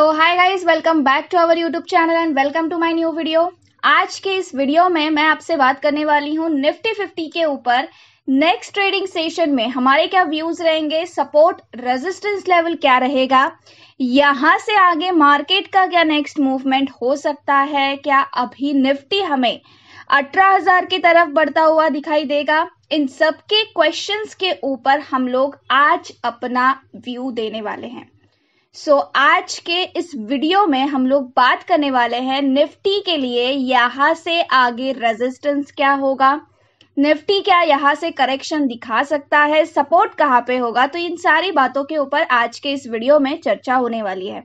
so hi guys welcome back to our YouTube channel and welcome to my new video आज के इस video में मैं आपसे बात करने वाली हूँ निफ्टी फिफ्टी के ऊपर नेक्स्ट ट्रेडिंग सेशन में हमारे क्या व्यूज रहेंगे सपोर्ट रेजिस्टेंस लेवल क्या रहेगा यहाँ से आगे मार्केट का क्या नेक्स्ट मूवमेंट हो सकता है क्या अभी निफ्टी हमें अठारह हजार की तरफ बढ़ता हुआ दिखाई देगा इन सबके क्वेश्चन क्वेश्चंस के ऊपर हम लोग आज अपना व्यू देने वाले हैं सो so, आज के इस वीडियो में हम लोग बात करने वाले हैं निफ्टी के लिए यहाँ से आगे रेजिस्टेंस क्या होगा निफ्टी क्या यहाँ से करेक्शन दिखा सकता है सपोर्ट कहाँ पे होगा तो इन सारी बातों के ऊपर आज के इस वीडियो में चर्चा होने वाली है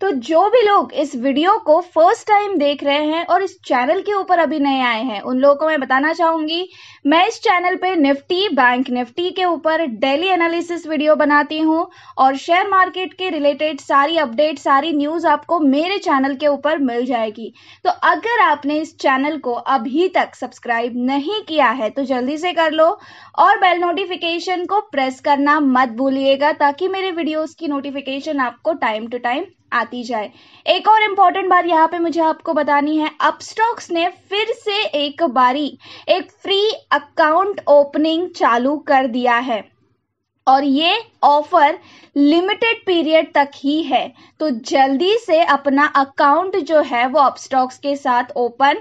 तो जो भी लोग इस वीडियो को फर्स्ट टाइम देख रहे हैं और इस चैनल के ऊपर अभी नए आए हैं उन लोगों को मैं बताना चाहूंगी मैं इस चैनल पे निफ्टी बैंक निफ्टी के ऊपर डेली एनालिसिस वीडियो बनाती हूँ और शेयर मार्केट के रिलेटेड सारी अपडेट सारी न्यूज आपको मेरे चैनल के ऊपर मिल जाएगी तो अगर आपने इस चैनल को अभी तक सब्सक्राइब नहीं किया है तो जल्दी से कर लो और बेल नोटिफिकेशन को प्रेस करना मत भूलिएगा ताकि मेरे वीडियोस की नोटिफिकेशन आपको टाइम टू टाइम आती जाए एक और इम्पॉर्टेंट बात यहाँ पे मुझे आपको बतानी है अपस्टॉक्स ने फिर से एक बारी एक फ्री अकाउंट ओपनिंग चालू कर दिया है और ये ऑफर लिमिटेड पीरियड तक ही है तो जल्दी से अपना अकाउंट जो है वो अपस्टॉक्स के साथ ओपन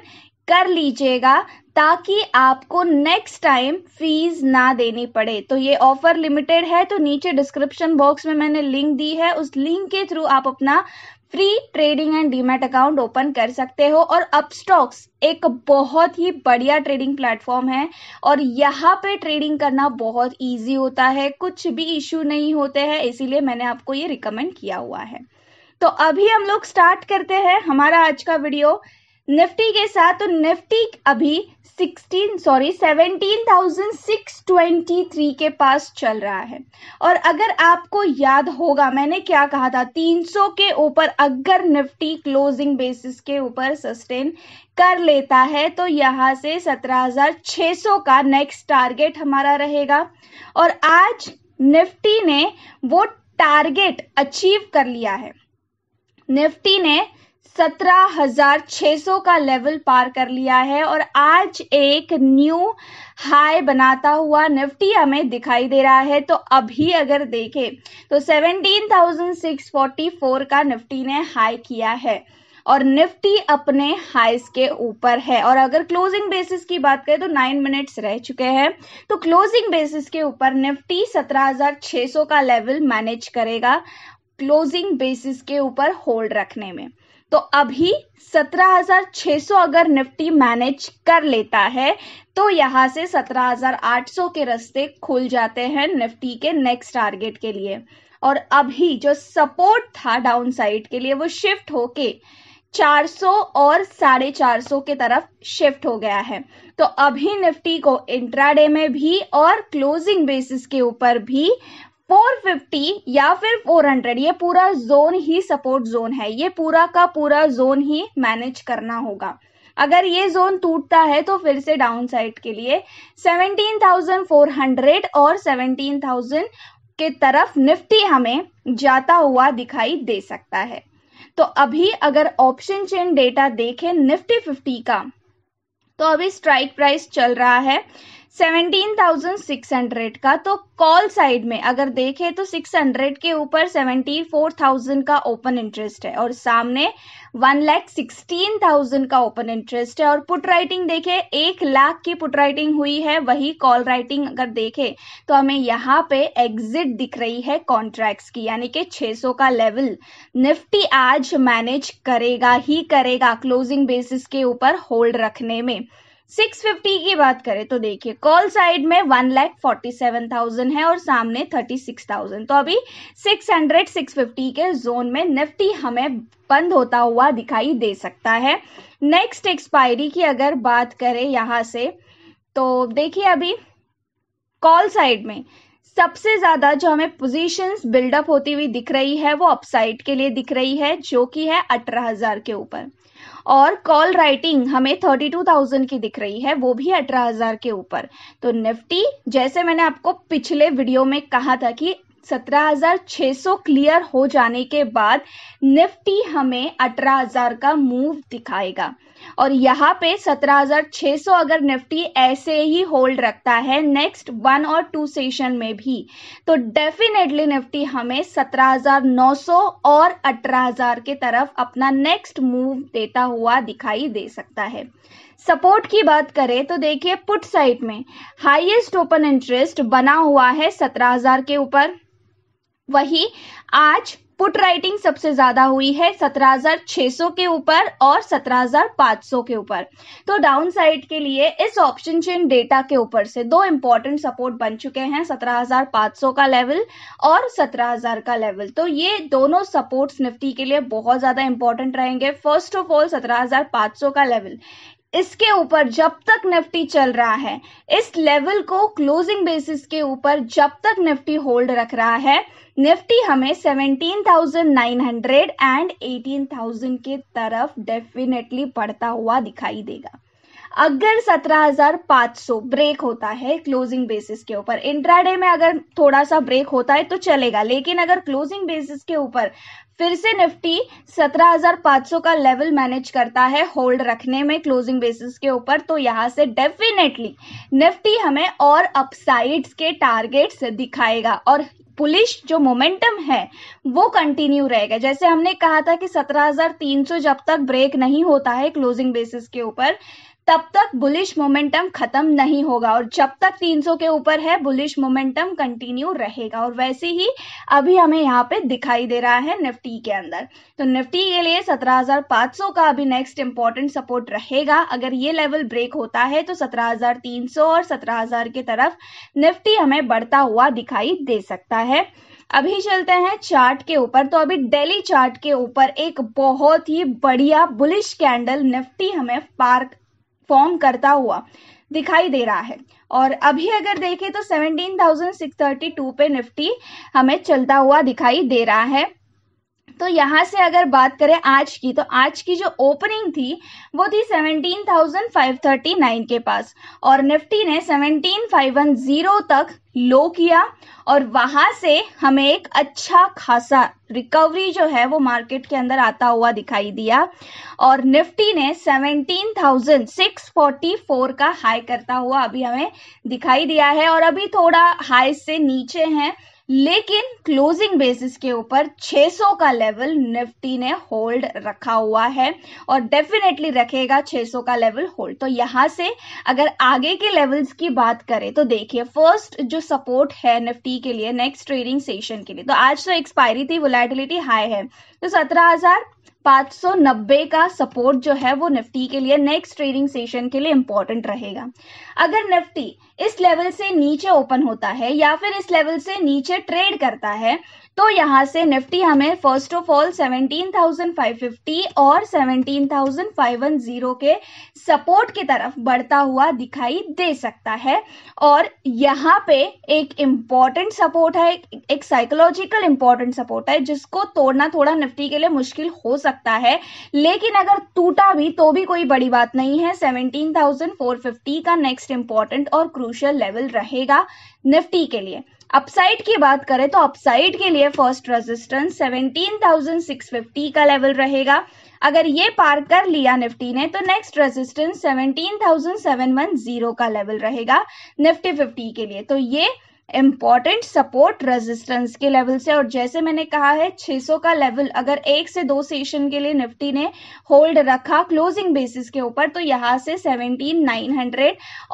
कर लीजिएगा ताकि आपको नेक्स्ट टाइम फीस ना देनी पड़े तो ये ऑफर लिमिटेड है तो नीचे डिस्क्रिप्शन बॉक्स में मैंने लिंक दी है उस लिंक के थ्रू आप अपना free trading and demat account open कर सकते हो और अपस्टॉक्स एक बहुत ही बढ़िया ट्रेडिंग प्लेटफॉर्म है और यहाँ पे ट्रेडिंग करना बहुत इजी होता है कुछ भी इश्यू नहीं होते हैं इसीलिए मैंने आपको ये रिकमेंड किया हुआ है तो अभी हम लोग स्टार्ट करते हैं हमारा आज का वीडियो निफ्टी के साथ तो निफ्टी अभी 16 सॉरी 17,623 के पास चल रहा है और अगर आपको याद होगा मैंने क्या कहा था 300 के ऊपर अगर निफ्टी क्लोजिंग बेसिस के ऊपर सस्टेन कर लेता है तो यहाँ से 17,600 का नेक्स्ट टारगेट हमारा रहेगा और आज निफ्टी ने वो टारगेट अचीव कर लिया है निफ्टी ने सत्रह हजार सौ का लेवल पार कर लिया है और आज एक न्यू हाई बनाता हुआ निफ्टी हमें दिखाई दे रहा है तो अभी अगर देखें तो 17,644 का निफ्टी ने हाई किया है और निफ्टी अपने हाइस के ऊपर है और अगर क्लोजिंग बेसिस की बात करें तो नाइन मिनट्स रह चुके हैं तो क्लोजिंग बेसिस के ऊपर निफ्टी 17,600 का लेवल मैनेज करेगा क्लोजिंग बेसिस के ऊपर होल्ड रखने में तो अभी 17,600 अगर निफ्टी मैनेज कर लेता है तो यहां से 17,800 के रास्ते खुल जाते हैं निफ्टी के नेक्स्ट टारगेट के लिए और अभी जो सपोर्ट था डाउन साइड के लिए वो शिफ्ट होके 400 और साढ़े चार के तरफ शिफ्ट हो गया है तो अभी निफ्टी को इंट्राडे में भी और क्लोजिंग बेसिस के ऊपर भी 450 या फिर 400 ये पूरा जोन ही सपोर्ट जोन है ये पूरा का पूरा जोन ही मैनेज करना होगा अगर ये जोन टूटता है तो फिर से डाउन साइड के लिए 17,400 और 17,000 के तरफ निफ्टी हमें जाता हुआ दिखाई दे सकता है तो अभी अगर ऑप्शन चेन डेटा देखें निफ्टी 50 का तो अभी स्ट्राइक प्राइस चल रहा है 17,600 का तो कॉल साइड में अगर देखें तो 600 के ऊपर 74,000 का ओपन इंटरेस्ट है और सामने वन लैख सिक्सटीन थाउजेंड का ओपन इंटरेस्ट है और पुट राइटिंग देखें एक लाख की पुट राइटिंग हुई है वही कॉल राइटिंग अगर देखें तो हमें यहाँ पे एग्जिट दिख रही है कॉन्ट्रैक्ट्स की यानी कि 600 का लेवल निफ्टी आज मैनेज करेगा ही करेगा क्लोजिंग बेसिस के ऊपर होल्ड रखने में 650 की बात करें तो देखिए कॉल साइड में one lakh forty seven thousand है और सामने थर्टी सिक्स थाउजेंड तो अभी सिक्स हंड्रेड सिक्स फिफ्टी के जोन में निफ्टी हमें बंद होता हुआ दिखाई दे सकता है नेक्स्ट एक्सपायरी की अगर बात करें यहाँ से तो देखिए अभी कॉल साइड में सबसे ज्यादा जो हमें पोजीशंस बिल्डअप होती हुई दिख रही है वो अपसाइड के लिए दिख रही है जो कि है अठारह हजार के ऊपर और कॉल राइटिंग हमें थर्टी टू थाउजेंड की दिख रही है वो भी अठारह हजार के ऊपर तो निफ्टी जैसे मैंने आपको पिछले वीडियो में कहा था कि 17,600 क्लियर हो जाने के बाद निफ्टी हमें 18,000 का मूव दिखाएगा और यहाँ पे 17,600 अगर निफ्टी ऐसे ही होल्ड रखता है नेक्स्ट वन और टू सेशन में भी तो डेफिनेटली निफ्टी हमें 17,900 और 18,000 के तरफ अपना नेक्स्ट मूव देता हुआ दिखाई दे सकता है सपोर्ट की बात करें तो देखिए पुट साइड में हाईएस्ट ओपन इंटरेस्ट बना हुआ है 17,000 के ऊपर वही आज पुट राइटिंग सबसे ज्यादा हुई है 17,600 के ऊपर और 17,500 के ऊपर तो डाउन साइड के लिए इस ऑप्शन चेन डेटा के ऊपर से दो इंपॉर्टेंट सपोर्ट बन चुके हैं 17,500 का लेवल और 17,000 का लेवल तो ये दोनों सपोर्ट्स निफ्टी के लिए बहुत ज्यादा इंपॉर्टेंट रहेंगे फर्स्ट ऑफ ऑल 17,500 का लेवल इसके ऊपर जब तक निफ्टी चल रहा है इस लेवल को क्लोजिंग बेसिस के ऊपर जब तक निफ्टी होल्ड रख रहा है निफ्टी हमें 17,900 एंड 18,000 के तरफ डेफिनेटली बढ़ता हुआ दिखाई देगा अगर 17,500 ब्रेक होता है क्लोजिंग बेसिस के ऊपर इंट्राडे में अगर थोड़ा सा ब्रेक होता है तो चलेगा लेकिन अगर क्लोजिंग बेसिस के ऊपर फिर से निफ्टी 17,500 का लेवल मैनेज करता है होल्ड रखने में क्लोजिंग बेसिस के ऊपर तो यहाँ से डेफिनेटली निफ्टी हमें और अपसाइड्स के टारगेट्स दिखाएगा और पुलिस जो मोमेंटम है वो कंटिन्यू रहेगा जैसे हमने कहा था कि 17,300 जब तक ब्रेक नहीं होता है क्लोजिंग बेसिस के ऊपर तब तक बुलिश मोमेंटम खत्म नहीं होगा और जब तक 300 के ऊपर है बुलिश मोमेंटम कंटिन्यू रहेगा और वैसे ही अभी हमें यहाँ पे दिखाई दे रहा है निफ्टी के अंदर तो निफ्टी के लिए 17,500 का अभी नेक्स्ट इंपॉर्टेंट सपोर्ट रहेगा अगर ये लेवल ब्रेक होता है तो 17,300 और 17,000 के तरफ निफ्टी हमें बढ़ता हुआ दिखाई दे सकता है अभी चलते हैं चार्ट के ऊपर तो अभी डेली चार्ट के ऊपर एक बहुत ही बढ़िया बुलिश कैंडल निफ्टी हमें पार्क फॉर्म करता हुआ दिखाई दे रहा है और अभी अगर देखें तो 17,632 पे निफ्टी हमें चलता हुआ दिखाई दे रहा है तो यहाँ से अगर बात करें आज की तो आज की जो ओपनिंग थी वो थी 17,539 के पास और निफ्टी ने 17,510 तक लो किया और वहां से हमें एक अच्छा खासा रिकवरी जो है वो मार्केट के अंदर आता हुआ दिखाई दिया और निफ्टी ने 17,644 का हाई करता हुआ अभी हमें दिखाई दिया है और अभी थोड़ा हाई से नीचे है लेकिन क्लोजिंग बेसिस के ऊपर 600 का लेवल निफ्टी ने होल्ड रखा हुआ है और डेफिनेटली रखेगा 600 का लेवल होल्ड तो यहां से अगर आगे के लेवल्स की बात करें तो देखिए फर्स्ट जो सपोर्ट है निफ्टी के लिए नेक्स्ट ट्रेडिंग सेशन के लिए तो आज तो एक्सपायरी थी वोलेटिलिटी हाई है तो सत्रह हजार नब्बे का सपोर्ट जो है वो निफ्टी के लिए नेक्स्ट ट्रेडिंग सेशन के लिए इंपॉर्टेंट रहेगा अगर निफ्टी इस लेवल से नीचे ओपन होता है या फिर इस लेवल से नीचे ट्रेड करता है तो यहाँ से निफ्टी हमें फर्स्ट ऑफ ऑल 17,550 और 17,510 के सपोर्ट की तरफ बढ़ता हुआ दिखाई दे सकता है और यहाँ पे एक इम्पॉर्टेंट सपोर्ट है एक साइकोलॉजिकल इम्पॉर्टेंट सपोर्ट है जिसको तोड़ना थोड़ा निफ्टी के लिए मुश्किल हो सकता है लेकिन अगर टूटा भी तो भी कोई बड़ी बात नहीं है सेवनटीन का नेक्स्ट इम्पॉर्टेंट और क्रू क्रूशियल लेवल रहेगा निफ्टी के लिए अपसाइड की बात करें तो अपसाइड के लिए फर्स्ट रेजिस्टेंस 17,650 का लेवल रहेगा अगर ये पार कर लिया निफ्टी ने तो नेक्स्ट रेजिस्टेंस 17,710 का लेवल रहेगा निफ्टी 50 के लिए तो ये इम्पॉर्टेंट सपोर्ट रेजिस्टेंस के लेवल से और जैसे मैंने कहा है 600 का लेवल अगर एक से दो सेशन के लिए निफ्टी ने होल्ड रखा क्लोजिंग बेसिस के ऊपर तो यहाँ से 17,900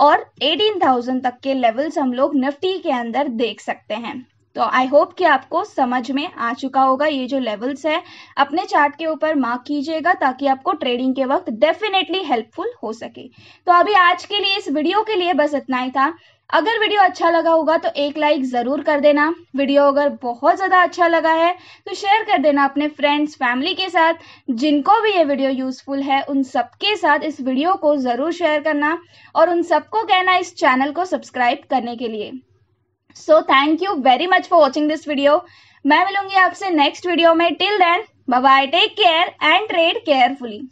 और 18,000 तक के लेवल्स हम लोग निफ्टी के अंदर देख सकते हैं तो आई होप कि आपको समझ में आ चुका होगा ये जो लेवल्स है अपने चार्ट के ऊपर मार्क कीजिएगा ताकि आपको ट्रेडिंग के वक्त डेफिनेटली हेल्पफुल हो सके तो अभी आज के लिए इस वीडियो के लिए बस इतना ही था अगर वीडियो अच्छा लगा होगा तो एक लाइक ज़रूर कर देना वीडियो अगर बहुत ज़्यादा अच्छा लगा है तो शेयर कर देना अपने फ्रेंड्स फैमिली के साथ जिनको भी ये वीडियो यूज़फुल है उन सबके साथ इस वीडियो को ज़रूर शेयर करना और उन सबको कहना इस चैनल को सब्सक्राइब करने के लिए so thank you very much for watching this video मैं मिलूंगी आपसे नेक्स्ट वीडियो में till then bye take care and trade carefully